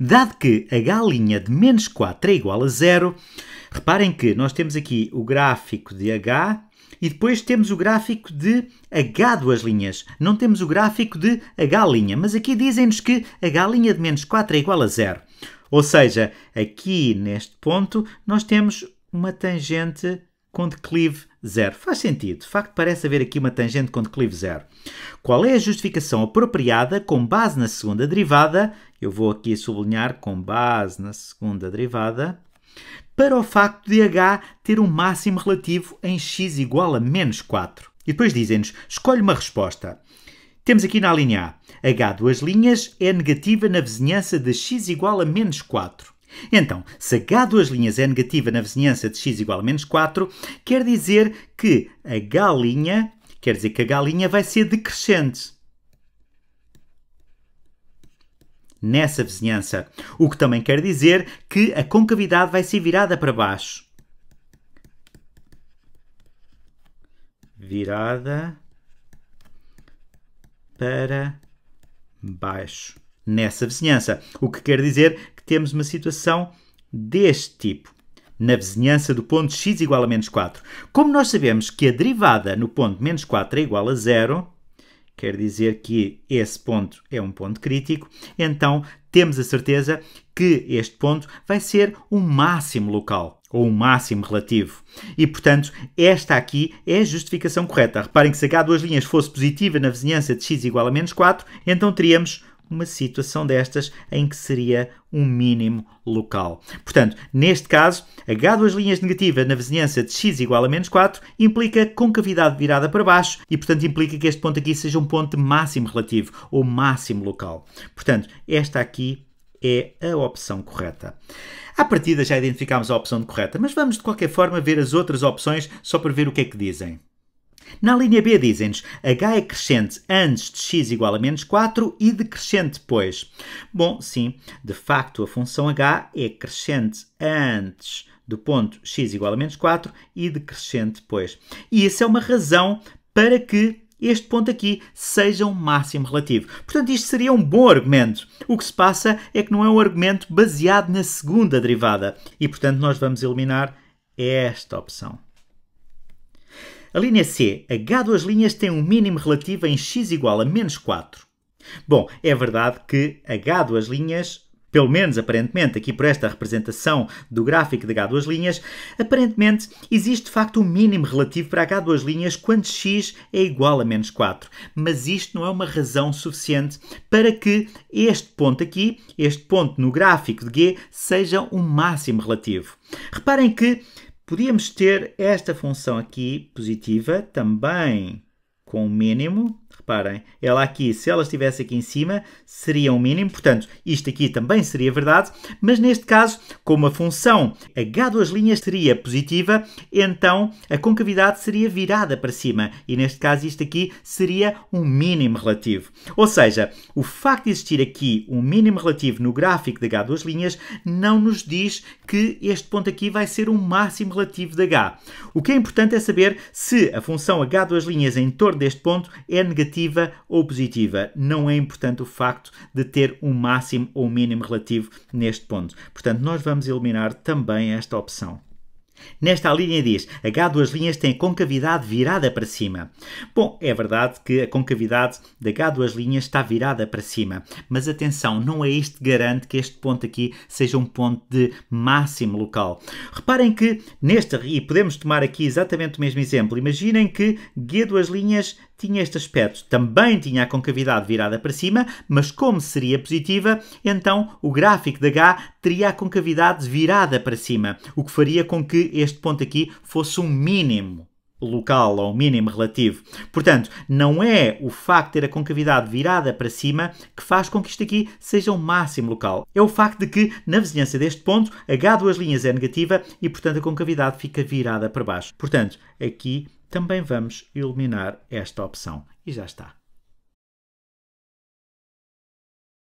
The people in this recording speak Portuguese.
Dado que a galinha de menos 4 é igual a zero, reparem que nós temos aqui o gráfico de H e depois temos o gráfico de H duas linhas. Não temos o gráfico de H mas aqui dizem-nos que a galinha de menos 4 é igual a zero. Ou seja, aqui neste ponto nós temos uma tangente com declive zero. Faz sentido. De facto, parece haver aqui uma tangente com declive zero. Qual é a justificação apropriada com base na segunda derivada? Eu vou aqui sublinhar com base na segunda derivada para o facto de h ter um máximo relativo em x igual a menos 4. E depois dizem-nos, escolhe uma resposta. Temos aqui na linha A, h duas linhas é negativa na vizinhança de x igual a menos 4. Então, se H2' é negativa na vizinhança de x igual a menos 4, quer dizer que a galinha, quer dizer que a galinha vai ser decrescente. Nessa vizinhança. O que também quer dizer que a concavidade vai ser virada para baixo. Virada para baixo nessa vizinhança. O que quer dizer que temos uma situação deste tipo, na vizinhança do ponto x igual a menos 4. Como nós sabemos que a derivada no ponto menos 4 é igual a zero, quer dizer que esse ponto é um ponto crítico, então temos a certeza que este ponto vai ser um máximo local ou um máximo relativo. E, portanto, esta aqui é a justificação correta. Reparem que se H 2 linhas fosse positiva na vizinhança de x igual a menos 4, então teríamos uma situação destas em que seria um mínimo local. Portanto, neste caso, H2 linhas negativa na vizinhança de x igual a menos 4 implica concavidade virada para baixo e, portanto, implica que este ponto aqui seja um ponto máximo relativo ou máximo local. Portanto, esta aqui é a opção correta. À partida já identificámos a opção correta, mas vamos de qualquer forma ver as outras opções só para ver o que é que dizem. Na linha B dizem-nos h é crescente antes de x igual a menos 4 e decrescente depois. Bom, sim, de facto a função h é crescente antes do ponto x igual a menos 4 e decrescente depois. E isso é uma razão para que este ponto aqui seja um máximo relativo. Portanto, isto seria um bom argumento. O que se passa é que não é um argumento baseado na segunda derivada e, portanto, nós vamos eliminar esta opção. A linha C, H duas linhas tem um mínimo relativo em x igual a menos 4. Bom, é verdade que H duas linhas, pelo menos aparentemente aqui por esta representação do gráfico de H duas linhas, aparentemente existe de facto um mínimo relativo para H duas linhas quando x é igual a menos 4. Mas isto não é uma razão suficiente para que este ponto aqui, este ponto no gráfico de G, seja um máximo relativo. Reparem que Podíamos ter esta função aqui positiva também com o mínimo Reparem, ela aqui, se ela estivesse aqui em cima, seria um mínimo. Portanto, isto aqui também seria verdade, mas neste caso, como a função H2' linhas seria positiva, então a concavidade seria virada para cima. E neste caso, isto aqui seria um mínimo relativo. Ou seja, o facto de existir aqui um mínimo relativo no gráfico de H2' linhas não nos diz que este ponto aqui vai ser um máximo relativo de H. O que é importante é saber se a função H2' linhas em torno deste ponto é negativa negativa ou positiva. Não é importante o facto de ter um máximo ou mínimo relativo neste ponto. Portanto, nós vamos eliminar também esta opção. Nesta linha diz, H2 linhas tem concavidade virada para cima. Bom, é verdade que a concavidade da H2 linhas está virada para cima, mas atenção, não é isto que garante que este ponto aqui seja um ponto de máximo local. Reparem que nesta, e podemos tomar aqui exatamente o mesmo exemplo, imaginem que G2 linhas tinha este aspecto. Também tinha a concavidade virada para cima, mas como seria positiva, então o gráfico de H teria a concavidade virada para cima, o que faria com que este ponto aqui fosse um mínimo local ou mínimo relativo. Portanto, não é o facto de ter a concavidade virada para cima que faz com que isto aqui seja o um máximo local. É o facto de que, na vizinhança deste ponto, H duas linhas é negativa e, portanto, a concavidade fica virada para baixo. Portanto, aqui também vamos iluminar esta opção. E já está.